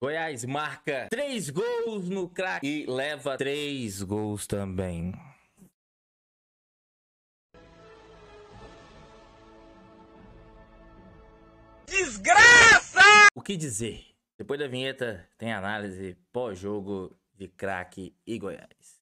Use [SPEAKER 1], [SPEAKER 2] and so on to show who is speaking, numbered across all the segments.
[SPEAKER 1] Goiás marca 3 gols no craque e leva 3 gols também. Desgraça! O que dizer? Depois da vinheta tem análise pós-jogo de craque e Goiás.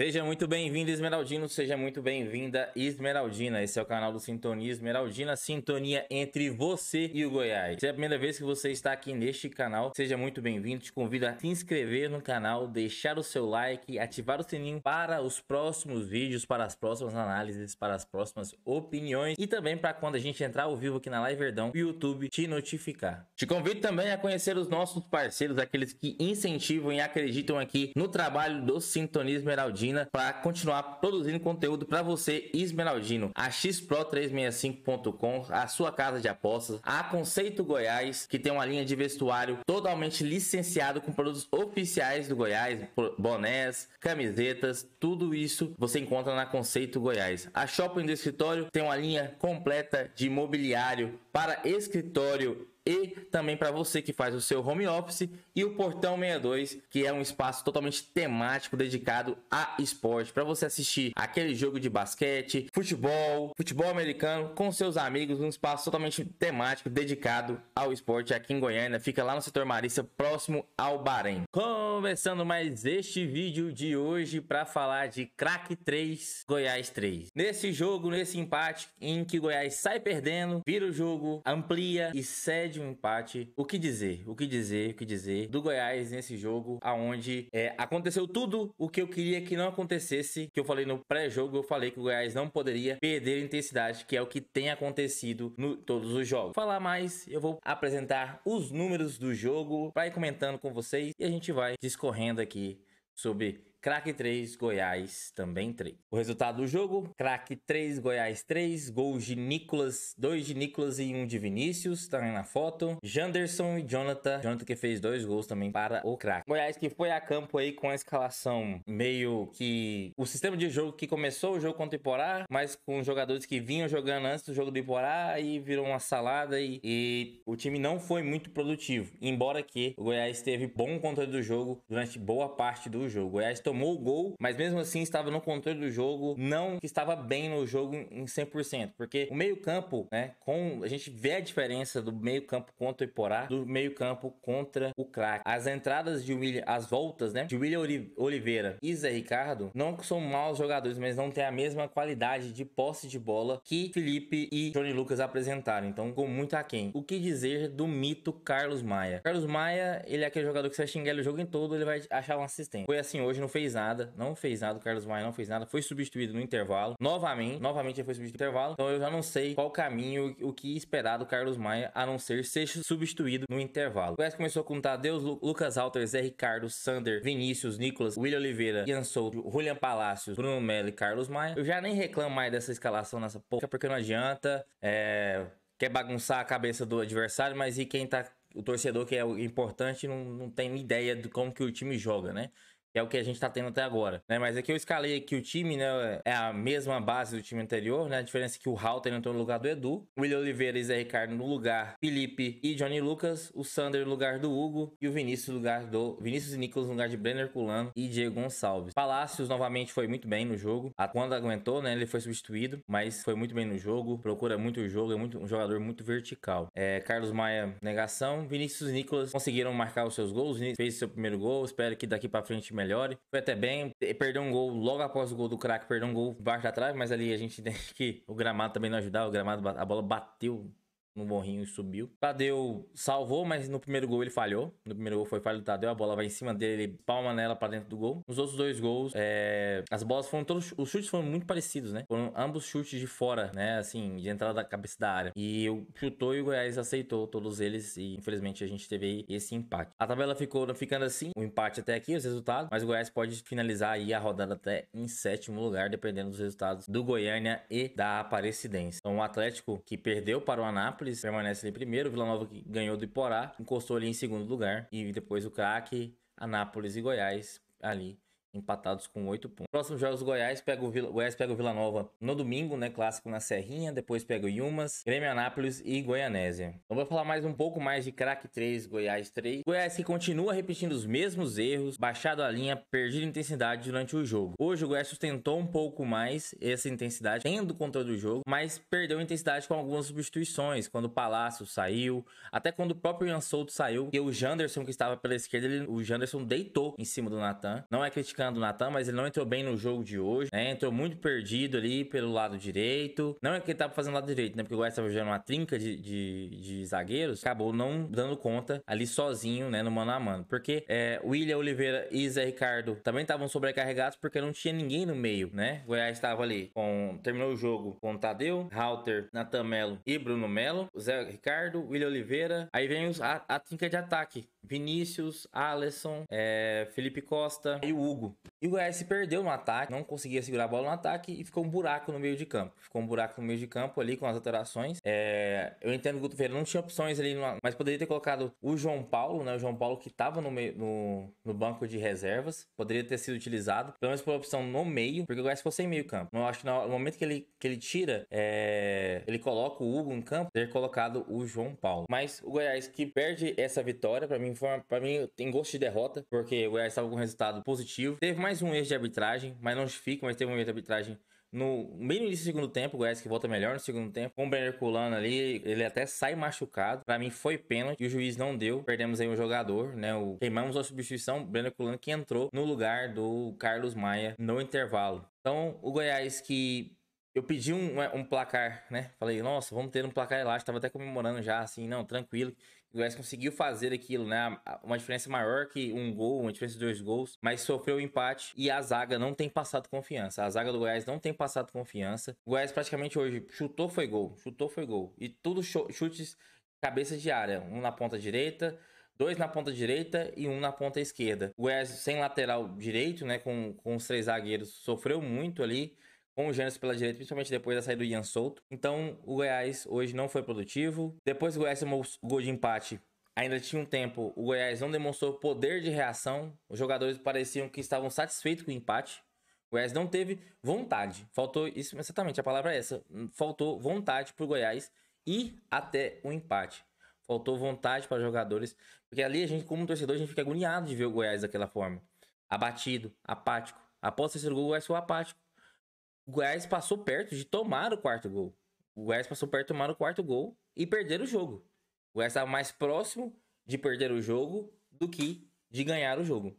[SPEAKER 1] Seja muito bem-vindo, Esmeraldino. Seja muito bem-vinda, Esmeraldina. Esse é o canal do Sintonia Esmeraldina, sintonia entre você e o Goiás. Se é a primeira vez que você está aqui neste canal, seja muito bem-vindo. Te convido a se inscrever no canal, deixar o seu like, ativar o sininho para os próximos vídeos, para as próximas análises, para as próximas opiniões e também para quando a gente entrar ao vivo aqui na Live Verdão, o YouTube te notificar. Te convido também a conhecer os nossos parceiros, aqueles que incentivam e acreditam aqui no trabalho do Sintonia Esmeraldina Esmeraldina para continuar produzindo conteúdo para você, Esmeraldino. A xpro365.com, a sua casa de apostas, a Conceito Goiás, que tem uma linha de vestuário totalmente licenciado com produtos oficiais do Goiás, bonés, camisetas, tudo isso você encontra na Conceito Goiás. A Shopping do Escritório tem uma linha completa de mobiliário para escritório e também para você que faz o seu home office e o Portão 62, que é um espaço totalmente temático dedicado a esporte, para você assistir aquele jogo de basquete, futebol, futebol americano com seus amigos, um espaço totalmente temático dedicado ao esporte aqui em Goiânia, fica lá no setor Marista, próximo ao Bahrein. Começando mais este vídeo de hoje para falar de craque 3, Goiás 3. Nesse jogo, nesse empate em que Goiás sai perdendo, vira o jogo, amplia e cede de um empate. O que dizer? O que dizer? O que dizer do Goiás nesse jogo, aonde é, aconteceu tudo o que eu queria que não acontecesse, que eu falei no pré-jogo, eu falei que o Goiás não poderia perder intensidade, que é o que tem acontecido no todos os jogos. Falar mais, eu vou apresentar os números do jogo para ir comentando com vocês e a gente vai discorrendo aqui sobre Craque 3, Goiás também 3. O resultado do jogo: Craque 3, Goiás 3, gols de Nicolas, 2 de Nicolas e 1 um de Vinícius, tá aí na foto. Janderson e Jonathan, Jonathan que fez dois gols também para o Craque. Goiás que foi a campo aí com a escalação meio que o sistema de jogo que começou o jogo contra o Iporá, mas com jogadores que vinham jogando antes do jogo do Iporá e virou uma salada e, e o time não foi muito produtivo, embora que o Goiás teve bom controle do jogo durante boa parte do jogo. O Goiás tomou o gol, mas mesmo assim estava no controle do jogo, não que estava bem no jogo em 100%, porque o meio-campo, né, com a gente vê a diferença do meio-campo contra o Iporá do meio-campo contra o craque. As entradas de William, as voltas, né, de William Oliveira e Zé Ricardo não são maus jogadores, mas não tem a mesma qualidade de posse de bola que Felipe e Johnny Lucas apresentaram, então com muito aquém. O que dizer do mito Carlos Maia? Carlos Maia, ele é aquele jogador que você vai xingar ele o jogo em todo, ele vai achar um assistente. Foi assim hoje no Facebook fez nada, não fez nada, o Carlos Maia não fez nada, foi substituído no intervalo. Novamente, novamente ele foi substituído no intervalo. Então eu já não sei qual caminho, o que esperar do Carlos Maia, a não ser ser substituído no intervalo. O Goiás começou com Tadeus, Lu Lucas Alter, Zé Ricardo, Sander, Vinícius, Nicolas, William Oliveira, Ian Souto, Julian Palácios, Bruno Melo e Carlos Maia. Eu já nem reclamo mais dessa escalação nessa porra, porque não adianta. É, quer bagunçar a cabeça do adversário, mas e quem tá. O torcedor que é o importante não, não tem ideia de como que o time joga, né? que é o que a gente tá tendo até agora, né? Mas aqui é eu escalei aqui o time, né? É a mesma base do time anterior, né? A diferença é que o Halter entrou no lugar do Edu, o William Oliveira e Zé Ricardo no lugar Felipe e Johnny Lucas, o Sander no lugar do Hugo e o Vinícius no lugar do Vinícius e Nicolas no lugar de Brenner Culano e Diego Gonçalves. Palácios novamente foi muito bem no jogo. A quando aguentou, né? Ele foi substituído, mas foi muito bem no jogo, procura muito o jogo, é muito um jogador muito vertical. É, Carlos Maia negação, Vinícius e Nicolas conseguiram marcar os seus gols, fez seu primeiro gol, espero que daqui para frente melhore. Foi até bem, perdeu um gol logo após o gol do craque, perdeu um gol baixo da trave, mas ali a gente tem que o gramado também não ajudar o gramado, a bola bateu no morrinho e subiu. Tadeu salvou, mas no primeiro gol ele falhou. No primeiro gol foi falho do Tadeu, a bola vai em cima dele, ele palma nela para dentro do gol. Nos outros dois gols, é... as bolas foram todos. Os chutes foram muito parecidos, né? Foram ambos chutes de fora, né? Assim, de entrada da cabeça da área. E o chutou e o Goiás aceitou todos eles. E infelizmente a gente teve aí esse empate. A tabela ficou ficando assim, o um empate até aqui, os resultados. Mas o Goiás pode finalizar aí a rodada até em sétimo lugar, dependendo dos resultados do Goiânia e da Aparecidense. Então o Atlético que perdeu para o Anápolis permanece ali primeiro. Vila Nova que ganhou do Iporá, encostou ali em segundo lugar. E depois o craque, Anápolis e Goiás ali empatados com 8 pontos. Próximos jogos Goiás pega o Vila, Goiás pega o Vila Nova no domingo, né, clássico na Serrinha, depois pega o Yumas, Grêmio Anápolis e Goianésia. Então vou falar mais um pouco mais de craque 3, Goiás 3. Goiás que continua repetindo os mesmos erros, baixado a linha, perdido intensidade durante o jogo. Hoje o Goiás sustentou um pouco mais essa intensidade, tendo controle do jogo, mas perdeu intensidade com algumas substituições, quando o Palácio saiu, até quando o próprio Ian Souto saiu, e o Janderson que estava pela esquerda, ele, o Janderson deitou em cima do Natan. Não é criticado criticando o Natan, mas ele não entrou bem no jogo de hoje, né? Entrou muito perdido ali pelo lado direito. Não é que ele tava fazendo lado direito, né? Porque o Goiás tava jogando uma trinca de, de, de, zagueiros. Acabou não dando conta ali sozinho, né? No mano a mano. Porque é, William Oliveira e Zé Ricardo também estavam sobrecarregados porque não tinha ninguém no meio, né? O Goiás estava ali com... Terminou o jogo com Tadeu, Halter, Natan Melo e Bruno Melo. Zé Ricardo, William Oliveira. Aí vem os, a, a trinca de ataque. Vinícius, Alisson, é, Felipe Costa e o Hugo. E o Goiás se perdeu no ataque, não conseguia segurar a bola no ataque e ficou um buraco no meio de campo. Ficou um buraco no meio de campo ali com as alterações. É... eu entendo que o Guto Ferreira não tinha opções ali, no... mas poderia ter colocado o João Paulo, né? O João Paulo que estava no, no... no, banco de reservas, poderia ter sido utilizado, pelo menos por opção no meio, porque o Goiás ficou sem meio campo. Eu acho que no momento que ele, que ele tira, é... ele coloca o Hugo em campo, ter colocado o João Paulo. Mas o Goiás que perde essa vitória, para mim, pra mim tem gosto de derrota, porque o Goiás estava com um resultado positivo. Teve mais um erro de arbitragem, mas não justifica, mas teve um erro de arbitragem no meio do segundo tempo, o Goiás que volta melhor no segundo tempo. Com o Brenner Culano ali, ele até sai machucado. Para mim foi pênalti e o juiz não deu. Perdemos aí um jogador, né? O... Queimamos a substituição, Brenner Culano que entrou no lugar do Carlos Maia no intervalo. Então, o Goiás que eu pedi um, um placar, né? Falei, nossa, vamos ter um placar elástico. Tava até comemorando já, assim, não, tranquilo. O Goiás conseguiu fazer aquilo, né? Uma diferença maior que um gol, uma diferença de dois gols, mas sofreu um empate e a zaga não tem passado confiança. A zaga do Goiás não tem passado confiança. O Goiás praticamente hoje chutou foi gol, chutou foi gol. E tudo chutes cabeça de área, um na ponta direita, dois na ponta direita e um na ponta esquerda. O Goiás sem lateral direito, né, com, com os três zagueiros, sofreu muito ali com o Gênesis pela direita, principalmente depois da saída do Ian Souto. Então, o Goiás hoje não foi produtivo. Depois o Goiás tomou o gol de empate, ainda tinha um tempo, o Goiás não demonstrou poder de reação. Os jogadores pareciam que estavam satisfeitos com o empate. O Goiás não teve vontade. Faltou isso exatamente, a palavra é essa. Faltou vontade para o Goiás ir até o empate. Faltou vontade para os jogadores, porque ali a gente, como torcedor, a gente fica agoniado de ver o Goiás daquela forma. Abatido, apático. Após o terceiro gol, o Goiás foi apático o Goiás passou perto de tomar o quarto gol. O Goiás passou perto de tomar o quarto gol e perder o jogo. O Goiás estava mais próximo de perder o jogo do que de ganhar o jogo.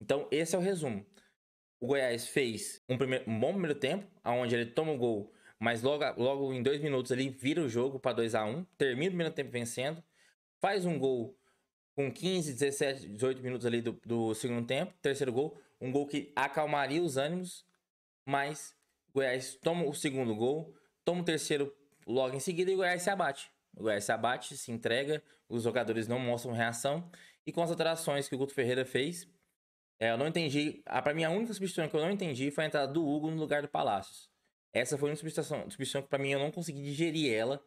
[SPEAKER 1] Então, esse é o resumo. O Goiás fez um, primeiro, um bom primeiro tempo, onde ele toma o gol, mas logo, logo em dois minutos ele vira o jogo para 2 a 1 um, termina o primeiro tempo vencendo, faz um gol com 15, 17, 18 minutos ali do, do segundo tempo, terceiro gol, um gol que acalmaria os ânimos, mas Goiás toma o segundo gol, toma o terceiro logo em seguida e o Goiás se abate. O Goiás se abate, se entrega, os jogadores não mostram reação. E com as alterações que o Guto Ferreira fez, é, eu não entendi. A, pra mim, a única substituição que eu não entendi foi a entrada do Hugo no lugar do Palácios. Essa foi uma substituição, substituição que pra mim eu não consegui digerir ela,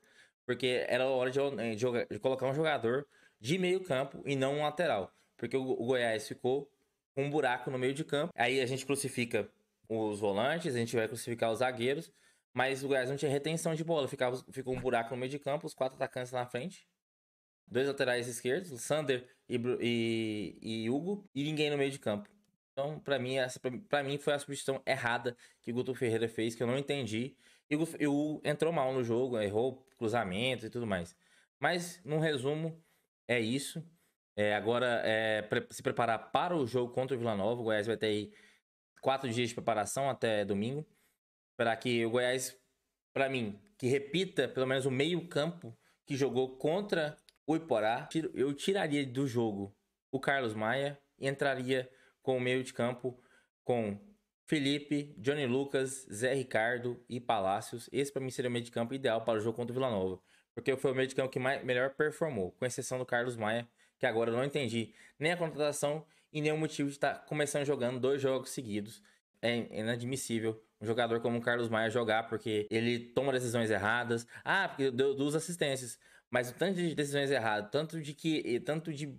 [SPEAKER 1] porque era hora de, de, eh, de colocar um jogador de meio campo e não um lateral. Porque o, o Goiás ficou com um buraco no meio de campo. Aí a gente crucifica os volantes, a gente vai crucificar os zagueiros. Mas o Goiás não tinha retenção de bola. Ficava, ficou um buraco no meio de campo, os quatro atacantes na frente. Dois laterais esquerdos, Sander e, e, e Hugo, e ninguém no meio de campo. Então, para mim, essa, pra, mim foi a substituição errada que o Guto Ferreira fez, que eu não entendi. E o, e o entrou mal no jogo, errou cruzamento e tudo mais. Mas, num resumo, é isso. É, agora, é, pre se preparar para o jogo contra o Vila Nova. O Goiás vai ter aí quatro dias de preparação até domingo, para que o Goiás, para mim, que repita pelo menos o meio-campo que jogou contra o Iporá. Eu tiraria do jogo o Carlos Maia e entraria com o meio de campo com Felipe, Johnny Lucas, Zé Ricardo e Palácios. Esse para mim seria o meio de campo ideal para o jogo contra o Vila Nova. Porque foi o meio de campo que mais, melhor performou, com exceção do Carlos Maia, que agora eu não entendi nem a contratação e nenhum motivo de estar tá começando jogando dois jogos seguidos. É, é inadmissível um jogador como o Carlos Maia jogar porque ele toma decisões erradas. Ah, porque deu duas assistências. Mas o tanto de decisões erradas, tanto de que. Tanto de,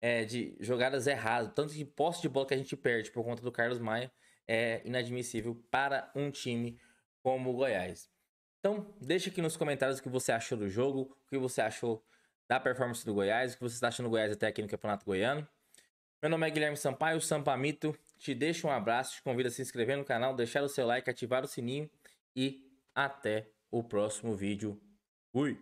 [SPEAKER 1] é, de jogadas erradas, tanto de posse de bola que a gente perde por conta do Carlos Maia é inadmissível para um time como o Goiás. Então, deixa aqui nos comentários o que você achou do jogo, o que você achou da performance do Goiás, o que você está achando do Goiás até aqui no Campeonato Goiano. Meu nome é Guilherme Sampaio, Sampamito. Te deixo um abraço, te convido a se inscrever no canal, deixar o seu like, ativar o sininho e até o próximo vídeo. Fui!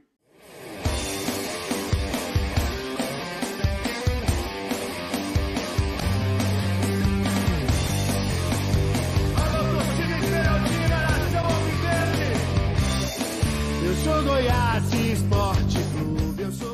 [SPEAKER 1] Eu sou Goiás.